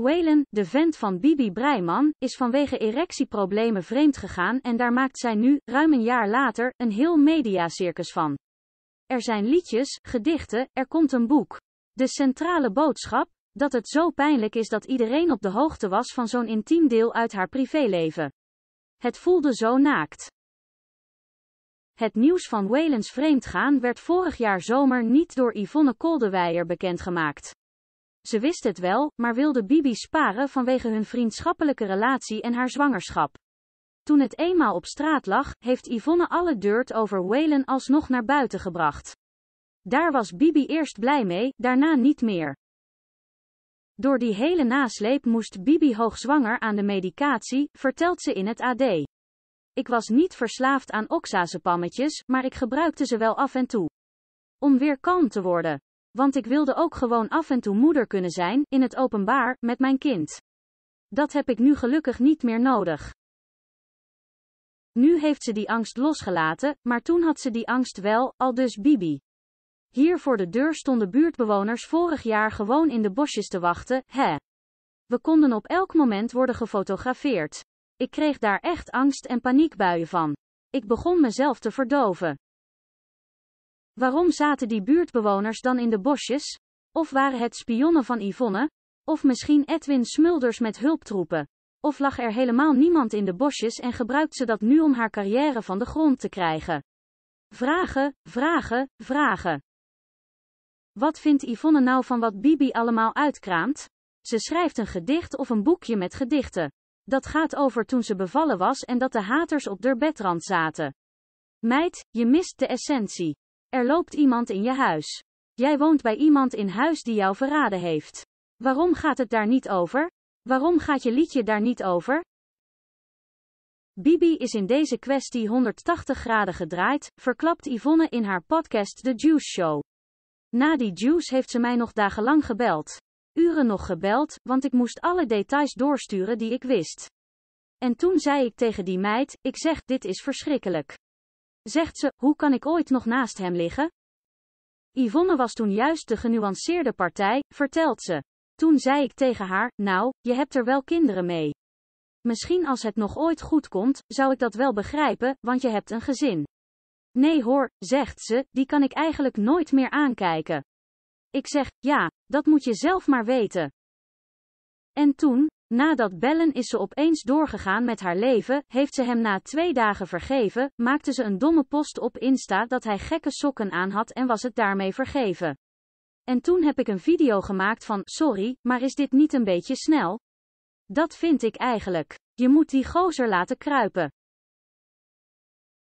Whalen, de vent van Bibi Breiman, is vanwege erectieproblemen vreemd gegaan en daar maakt zij nu, ruim een jaar later, een heel mediacircus van. Er zijn liedjes, gedichten, er komt een boek. De centrale boodschap? Dat het zo pijnlijk is dat iedereen op de hoogte was van zo'n intiem deel uit haar privéleven. Het voelde zo naakt. Het nieuws van Walens vreemdgaan werd vorig jaar zomer niet door Yvonne Koldewijer bekendgemaakt. Ze wist het wel, maar wilde Bibi sparen vanwege hun vriendschappelijke relatie en haar zwangerschap. Toen het eenmaal op straat lag, heeft Yvonne alle deurt over Whalen alsnog naar buiten gebracht. Daar was Bibi eerst blij mee, daarna niet meer. Door die hele nasleep moest Bibi hoogzwanger aan de medicatie, vertelt ze in het AD. Ik was niet verslaafd aan oxazepammetjes, maar ik gebruikte ze wel af en toe. Om weer kalm te worden want ik wilde ook gewoon af en toe moeder kunnen zijn, in het openbaar, met mijn kind. Dat heb ik nu gelukkig niet meer nodig. Nu heeft ze die angst losgelaten, maar toen had ze die angst wel, al dus Bibi. Hier voor de deur stonden buurtbewoners vorig jaar gewoon in de bosjes te wachten, hè. We konden op elk moment worden gefotografeerd. Ik kreeg daar echt angst en paniekbuien van. Ik begon mezelf te verdoven. Waarom zaten die buurtbewoners dan in de bosjes? Of waren het spionnen van Yvonne? Of misschien Edwin Smulders met hulptroepen? Of lag er helemaal niemand in de bosjes en gebruikt ze dat nu om haar carrière van de grond te krijgen? Vragen, vragen, vragen. Wat vindt Yvonne nou van wat Bibi allemaal uitkraamt? Ze schrijft een gedicht of een boekje met gedichten. Dat gaat over toen ze bevallen was en dat de haters op de bedrand zaten. Meid, je mist de essentie. Er loopt iemand in je huis. Jij woont bij iemand in huis die jou verraden heeft. Waarom gaat het daar niet over? Waarom gaat je liedje daar niet over? Bibi is in deze kwestie 180 graden gedraaid, verklapt Yvonne in haar podcast The Juice Show. Na die juice heeft ze mij nog dagenlang gebeld. Uren nog gebeld, want ik moest alle details doorsturen die ik wist. En toen zei ik tegen die meid, ik zeg, dit is verschrikkelijk. Zegt ze, hoe kan ik ooit nog naast hem liggen? Yvonne was toen juist de genuanceerde partij, vertelt ze. Toen zei ik tegen haar, nou, je hebt er wel kinderen mee. Misschien als het nog ooit goed komt, zou ik dat wel begrijpen, want je hebt een gezin. Nee hoor, zegt ze, die kan ik eigenlijk nooit meer aankijken. Ik zeg, ja, dat moet je zelf maar weten. En toen, Nadat bellen is ze opeens doorgegaan met haar leven, heeft ze hem na twee dagen vergeven, maakte ze een domme post op Insta dat hij gekke sokken aan had en was het daarmee vergeven. En toen heb ik een video gemaakt van, sorry, maar is dit niet een beetje snel? Dat vind ik eigenlijk. Je moet die gozer laten kruipen.